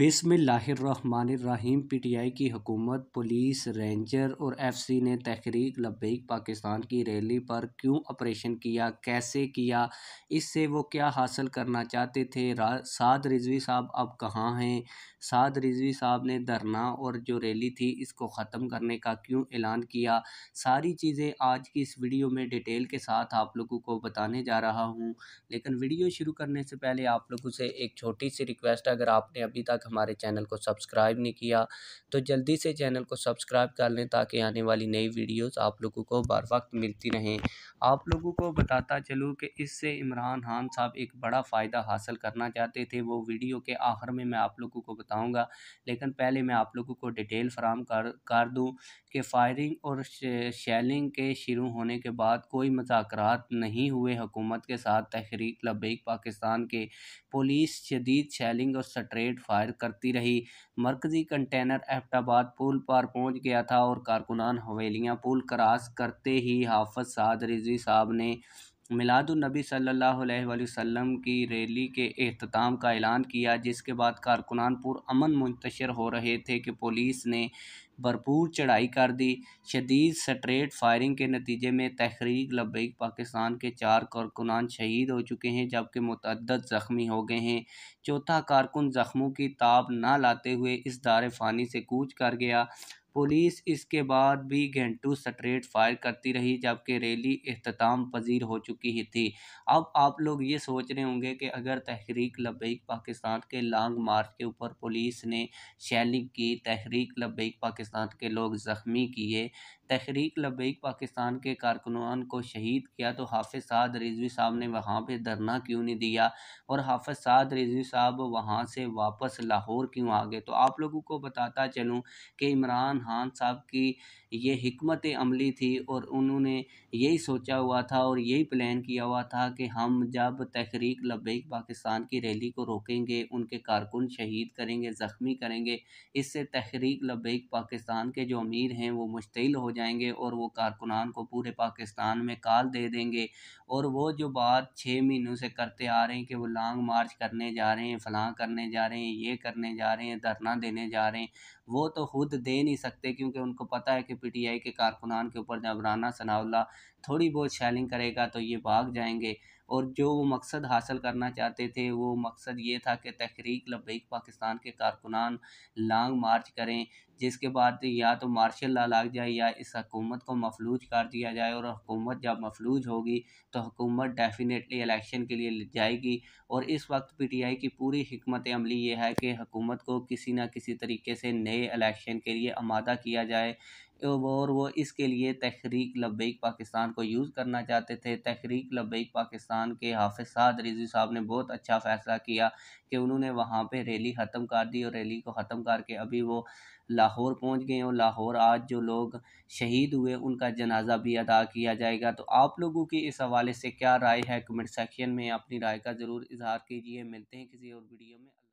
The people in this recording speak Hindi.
रहीम पी टी आई की हुकूमत पुलिस रेंजर और एफ सी ने तहरीक लबैक पाकिस्तान की रैली पर क्यों ऑपरेशन किया कैसे किया इससे वो क्या हासिल करना चाहते थे साद रिजवी साहब अब कहाँ हैं साद रिजवी साहब ने धरना और जो रैली थी इसको ख़त्म करने का क्यों ऐलान किया सारी चीज़ें आज की इस वीडियो में डिटेल के साथ आप लोगों को बताने जा रहा हूँ लेकिन वीडियो शुरू करने से पहले आप लोगों से एक छोटी सी रिक्वेस्ट अगर आपने अभी तक हमारे चैनल को सब्सक्राइब नहीं किया तो जल्दी से चैनल को सब्सक्राइब कर लें ताकि आने वाली नई वीडियोस आप लोगों को बर वक्त मिलती रहें आप लोगों को बताता चलूँ कि इससे इमरान खान साहब एक बड़ा फ़ायदा हासिल करना चाहते थे वो वीडियो के आखिर में मैं आप लोगों को बताऊँगा लेकिन पहले मैं आप लोगों को डिटेल फ्राहम कर कर दूँ कि फायरिंग और शेलिंग के शुरू होने के बाद कोई मजाक नहीं हुए हुकूमत के साथ तहरीक लबेक पाकिस्तान के पुलिस शदीद शेलिंग और स्ट्रेट फायर करती रही मरकज़ी कंटेनर अहमदाबाद पुल पर पहुंच गया था और कारकुनान हवेलियां पुल क्रॉस करते ही हाफज साद रिजी साहब ने मिलादुलनबी सल्लल्लाहु अलैहि वसल्लम की रैली के अहताम का ऐलान किया जिसके बाद कारकुनान अमन मुंतशर हो रहे थे कि पुलिस ने भरपूर चढ़ाई कर दी शदीद स्ट्रेट फायरिंग के नतीजे में तहरीक लबैक पाकिस्तान के चार कारकुनान शहीद हो चुके हैं जबकि मतदद ज़ख्मी हो गए हैं चौथा कारकुन ज़ख्मों की ताब ना लाते हुए इस दार फ़ानी से कूच कर गया पुलिस इसके बाद भी घंटू स्ट्रेट फायर करती रही जबकि रैली अख्ताम पजीर हो चुकी ही थी अब आप लोग ये सोच रहे होंगे कि अगर तहरीक लबैक पाकिस्तान के लॉन्ग मार्च के ऊपर पुलिस ने शैलिंग की तहरीक लबैक पाकिस्तान पाकिस्तान के लोग ज़ख्मी किए तहरीक लबैक पाकिस्तान के कारकुनान को शहीद किया तो हाफिज साद रिजवी साहब ने वहाँ पर धरना क्यों नहीं दिया और हाफिज साद रिजवी साहब वहाँ से वापस लाहौर क्यों आ गए तो आप लोगों को बताता चलूँ कि इमरान खान साहब की ये हमत अमली थी और उन्होंने यही सोचा हुआ था और यही प्लान किया हुआ था कि हम जब तहरीक लबैक पाकिस्तान की रैली को रोकेंगे उनके कारकुन शहीद करेंगे ज़ख्मी करेंगे इससे तहरीक लबैक पाकिस्तान पाकिस्तान के जो अमीर हैं वो मुश्तिल हो जाएंगे और वो कारकुनान को पूरे पाकिस्तान में काल दे देंगे और वो जो बात छः महीनों से करते आ रहे हैं कि वो लॉन्ग मार्च करने जा रहे हैं फ़लाँ करने जा रहे हैं ये करने जा रहे हैं धरना देने जा रहे हैं वो तो खुद दे नहीं सकते क्योंकि उनको पता है कि पीटीआई के कारकुनान के ऊपर जब राना सनाउल्ला थोड़ी बहुत शैलिंग करेगा तो ये भाग जाएंगे और जो वो मकसद हासिल करना चाहते थे वो मकसद ये था कि तहरीक लबैक पाकिस्तान के कारकुनान लॉन्ग मार्च करें जिसके बाद तो या तो मार्शल ला लग जाए या इस हकूमत को मफलूज कर दिया जाए और हकूमत जब मफलूज होगी तो हुकूमत डेफिनेटली इलेक्शन के लिए जाएगी और इस वक्त पी टी आई की पूरी हमत अमली ये है कि हुकूमत को किसी ना किसी तरीके से नए इलेक्शन के लिए आमादा किया जाए और वो इसके लिए तहरीक लबैक पाकिस्तान को यूज़ करना चाहते थे तहरीक लबैक पाकिस्तान के हाफिज साद रिजी साहब ने बहुत अच्छा फ़ैसला किया कि उन्होंने वहाँ पे रैली ख़त्म कर दी और रैली को ख़त्म करके अभी वो ला लाहौर पहुंच गए और लाहौर आज जो लोग शहीद हुए उनका जनाजा भी अदा किया जाएगा तो आप लोगों की इस हवाले से क्या राय है कमेंट सेक्शन में अपनी राय का ज़रूर इजहार कीजिए मिलते हैं किसी और वीडियो में